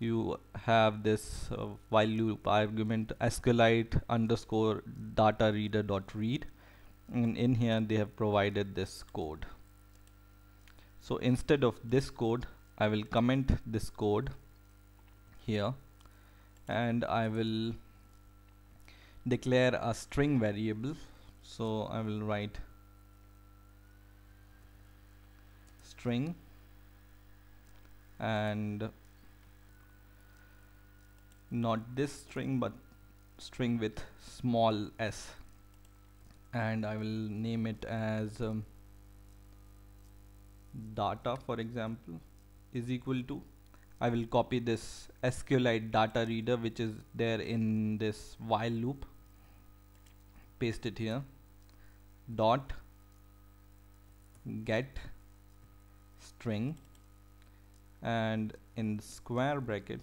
you have this uh, while loop argument SQLite underscore data reader dot read and in here they have provided this code so instead of this code I will comment this code here and I will declare a string variable so I will write string and not this string but string with small s and I will name it as um, data for example is equal to I will copy this SQLite data reader which is there in this while loop paste it here dot get string and in square bracket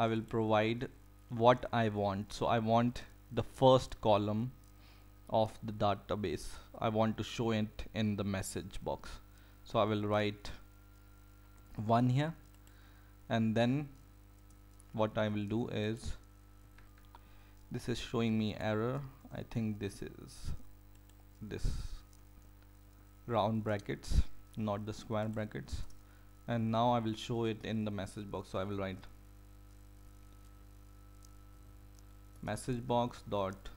I will provide what I want so I want the first column of the database I want to show it in the message box so I will write one here and then what I will do is this is showing me error I think this is this round brackets not the square brackets and now I will show it in the message box so I will write message box dot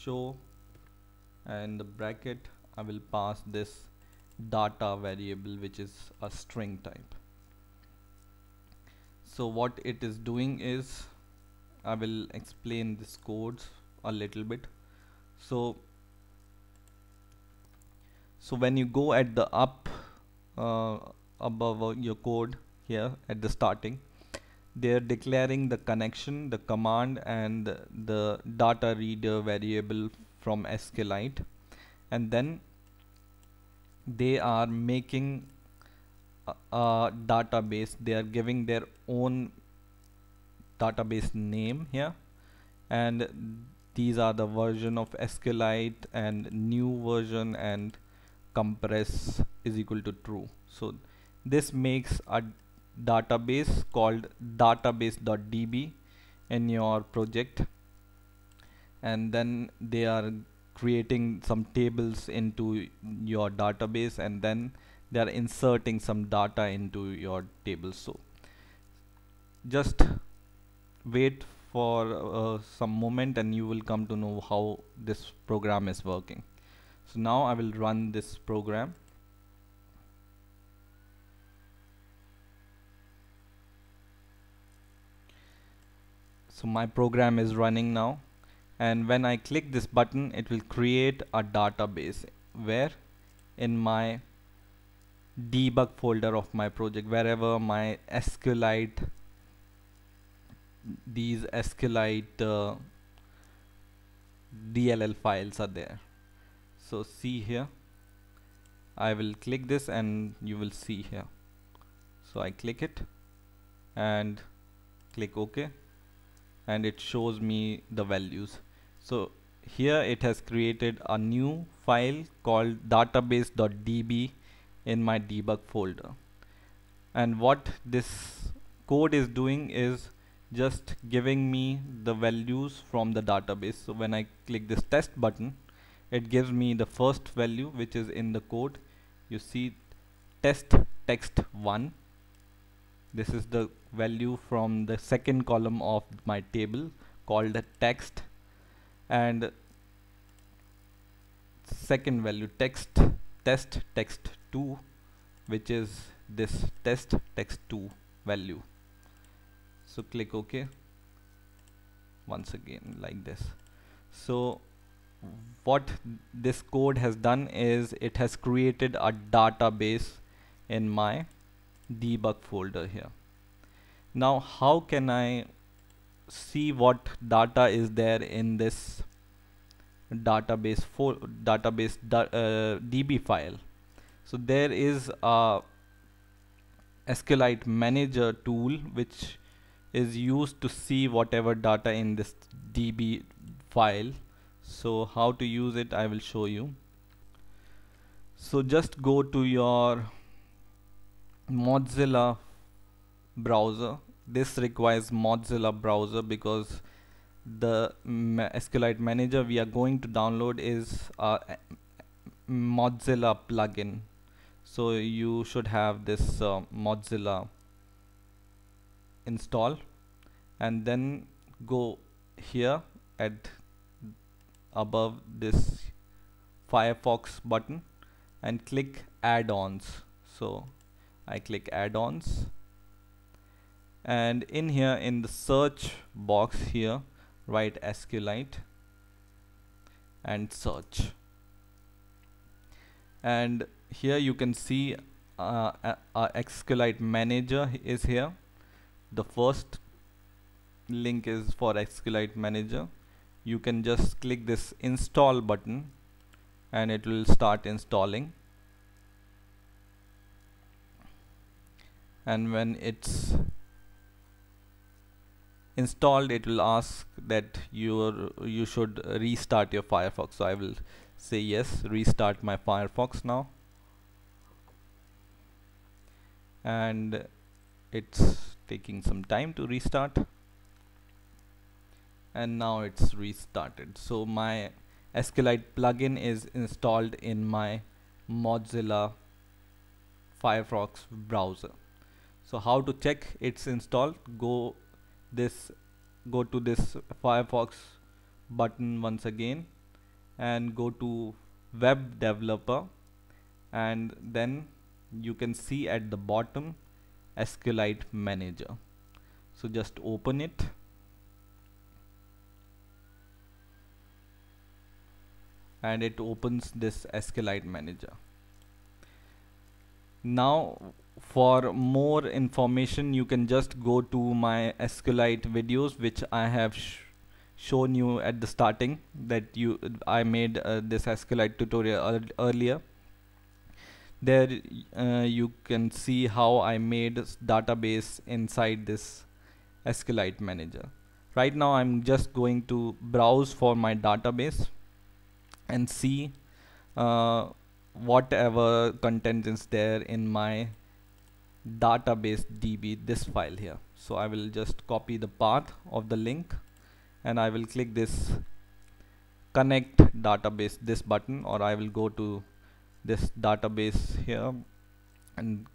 show and the bracket I will pass this data variable which is a string type so what it is doing is I will explain this codes a little bit so so when you go at the up uh, above uh, your code here at the starting they're declaring the connection, the command and the data reader variable from SQLite and then they are making a, a database they are giving their own database name here and these are the version of SQLite and new version and compress is equal to true so this makes a database called database.db in your project and then they are creating some tables into your database and then they are inserting some data into your table so just wait for uh, some moment and you will come to know how this program is working so now I will run this program so my program is running now and when I click this button it will create a database where in my debug folder of my project wherever my SQLite these SQLite uh, DLL files are there so see here I will click this and you will see here so I click it and click OK and it shows me the values so here it has created a new file called database.db in my debug folder and what this code is doing is just giving me the values from the database so when I click this test button it gives me the first value which is in the code you see test text 1 this is the value from the second column of my table called the text and second value text test text 2 which is this test text 2 value so click ok once again like this so what this code has done is it has created a database in my debug folder here. Now how can I see what data is there in this database for database da uh, DB file. So there is a SQLite manager tool which is used to see whatever data in this DB file. So how to use it I will show you. So just go to your Mozilla browser this requires Mozilla browser because the ma SQLite manager we are going to download is a Mozilla plugin so you should have this uh, Mozilla install and then go here at above this Firefox button and click add-ons so I click add-ons and in here in the search box here write SQLite and search and here you can see uh, our SQLite manager is here the first link is for SQLite manager you can just click this install button and it will start installing and when it's installed it will ask that you you should restart your Firefox so I will say yes restart my Firefox now and it's taking some time to restart and now it's restarted so my SQLite plugin is installed in my Mozilla Firefox browser so how to check it's installed go this go to this Firefox button once again and go to web developer and then you can see at the bottom SQLite manager so just open it and it opens this SQLite manager now for more information you can just go to my SQLite videos which I have sh shown you at the starting that you I made uh, this SQLite tutorial earlier there uh, you can see how I made database inside this SQLite manager right now I'm just going to browse for my database and see uh, whatever content is there in my database db this file here so I will just copy the path of the link and I will click this connect database this button or I will go to this database here and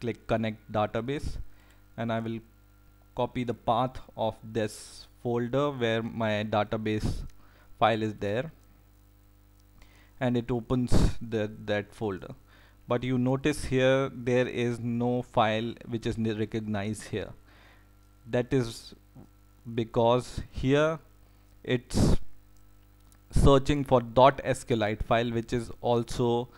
click connect database and I will copy the path of this folder where my database file is there and it opens the, that folder but you notice here there is no file which is recognized here that is because here it's searching for .sqlite file which is also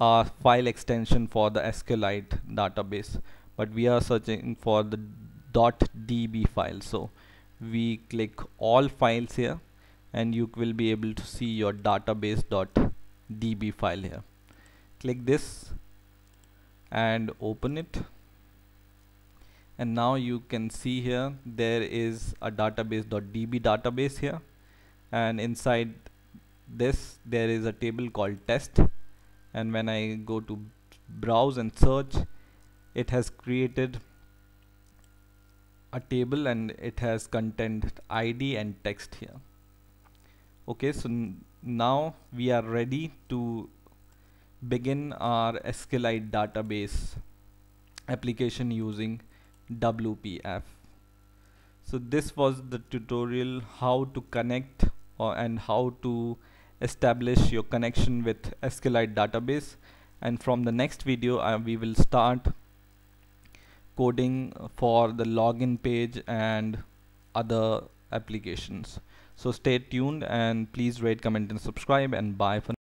a file extension for the SQLite database but we are searching for the .db file so we click all files here and you will be able to see your database dot db file here click this and open it and now you can see here there is a database.db database here and inside this there is a table called test and when I go to browse and search it has created a table and it has content ID and text here okay so now we are ready to begin our SQLite database application using WPF so this was the tutorial how to connect uh, and how to establish your connection with SQLite database and from the next video uh, we will start coding for the login page and other applications so stay tuned and please rate comment and subscribe and bye for